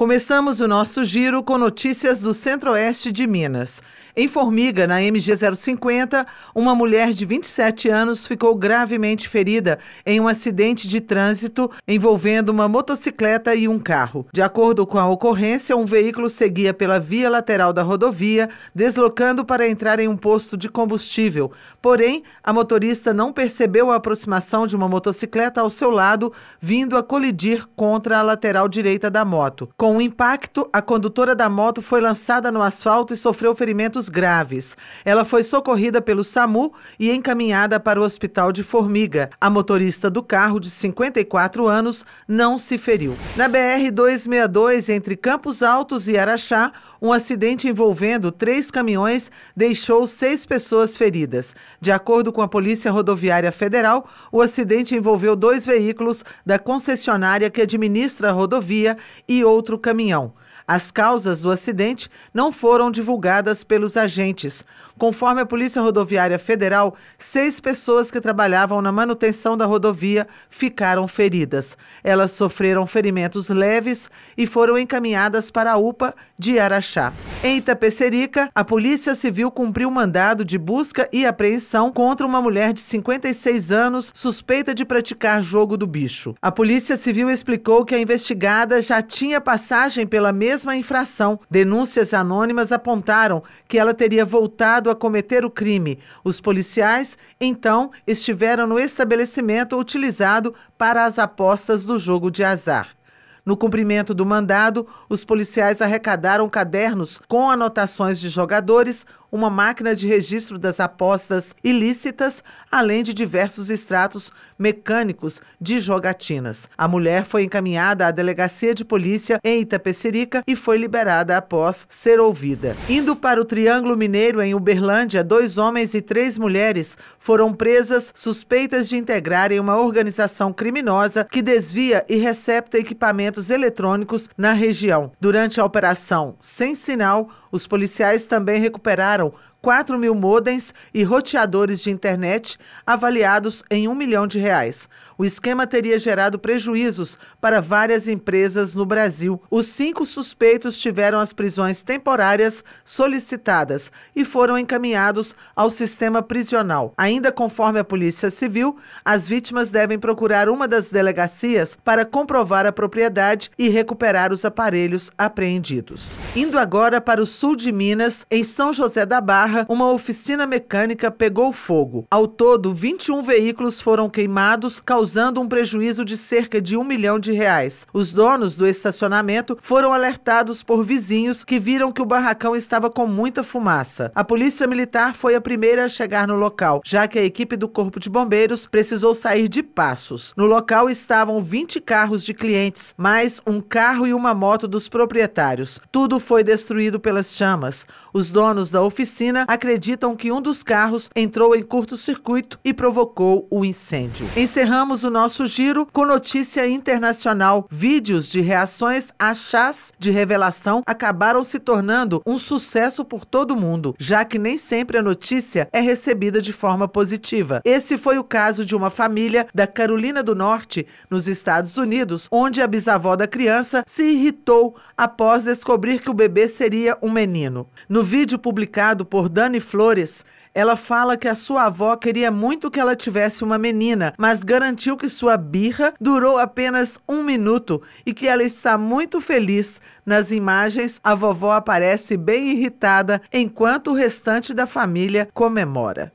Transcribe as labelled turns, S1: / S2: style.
S1: Começamos o nosso giro com notícias do centro-oeste de Minas. Em Formiga, na MG 050, uma mulher de 27 anos ficou gravemente ferida em um acidente de trânsito envolvendo uma motocicleta e um carro. De acordo com a ocorrência, um veículo seguia pela via lateral da rodovia, deslocando para entrar em um posto de combustível. Porém, a motorista não percebeu a aproximação de uma motocicleta ao seu lado, vindo a colidir contra a lateral direita da moto. Com o impacto, a condutora da moto foi lançada no asfalto e sofreu ferimentos graves. Ela foi socorrida pelo SAMU e encaminhada para o hospital de Formiga. A motorista do carro, de 54 anos, não se feriu. Na BR-262, entre Campos Altos e Araxá, um acidente envolvendo três caminhões deixou seis pessoas feridas. De acordo com a Polícia Rodoviária Federal, o acidente envolveu dois veículos da concessionária que administra a rodovia e outro caminhão. As causas do acidente não foram divulgadas pelos agentes. Conforme a Polícia Rodoviária Federal, seis pessoas que trabalhavam na manutenção da rodovia ficaram feridas. Elas sofreram ferimentos leves e foram encaminhadas para a UPA de Araxá. Em Itapecerica, a Polícia Civil cumpriu mandado de busca e apreensão contra uma mulher de 56 anos suspeita de praticar jogo do bicho. A Polícia Civil explicou que a investigada já tinha passagem pela mesma mesma infração. Denúncias anônimas apontaram que ela teria voltado a cometer o crime. Os policiais, então, estiveram no estabelecimento utilizado para as apostas do jogo de azar. No cumprimento do mandado, os policiais arrecadaram cadernos com anotações de jogadores, uma máquina de registro das apostas ilícitas, além de diversos extratos mecânicos de jogatinas. A mulher foi encaminhada à delegacia de polícia em Itapecerica e foi liberada após ser ouvida. Indo para o Triângulo Mineiro, em Uberlândia, dois homens e três mulheres foram presas suspeitas de integrarem uma organização criminosa que desvia e recepta equipamentos eletrônicos na região. Durante a operação Sem Sinal, os policiais também recuperaram Seattle 4 mil modems e roteadores de internet avaliados em um milhão de reais. O esquema teria gerado prejuízos para várias empresas no Brasil. Os cinco suspeitos tiveram as prisões temporárias solicitadas e foram encaminhados ao sistema prisional. Ainda conforme a Polícia Civil, as vítimas devem procurar uma das delegacias para comprovar a propriedade e recuperar os aparelhos apreendidos. Indo agora para o sul de Minas, em São José da Barra, uma oficina mecânica pegou fogo. Ao todo, 21 veículos foram queimados, causando um prejuízo de cerca de um milhão de reais. Os donos do estacionamento foram alertados por vizinhos que viram que o barracão estava com muita fumaça. A polícia militar foi a primeira a chegar no local, já que a equipe do Corpo de Bombeiros precisou sair de passos. No local estavam 20 carros de clientes, mais um carro e uma moto dos proprietários. Tudo foi destruído pelas chamas. Os donos da oficina Londrina acreditam que um dos carros entrou em curto-circuito e provocou o incêndio. Encerramos o nosso giro com notícia internacional. Vídeos de reações a chás de revelação acabaram se tornando um sucesso por todo mundo, já que nem sempre a notícia é recebida de forma positiva. Esse foi o caso de uma família da Carolina do Norte, nos Estados Unidos, onde a bisavó da criança se irritou após descobrir que o bebê seria um menino. No vídeo publicado por Dani Flores, ela fala que a sua avó queria muito que ela tivesse uma menina, mas garantiu que sua birra durou apenas um minuto e que ela está muito feliz. Nas imagens, a vovó aparece bem irritada enquanto o restante da família comemora.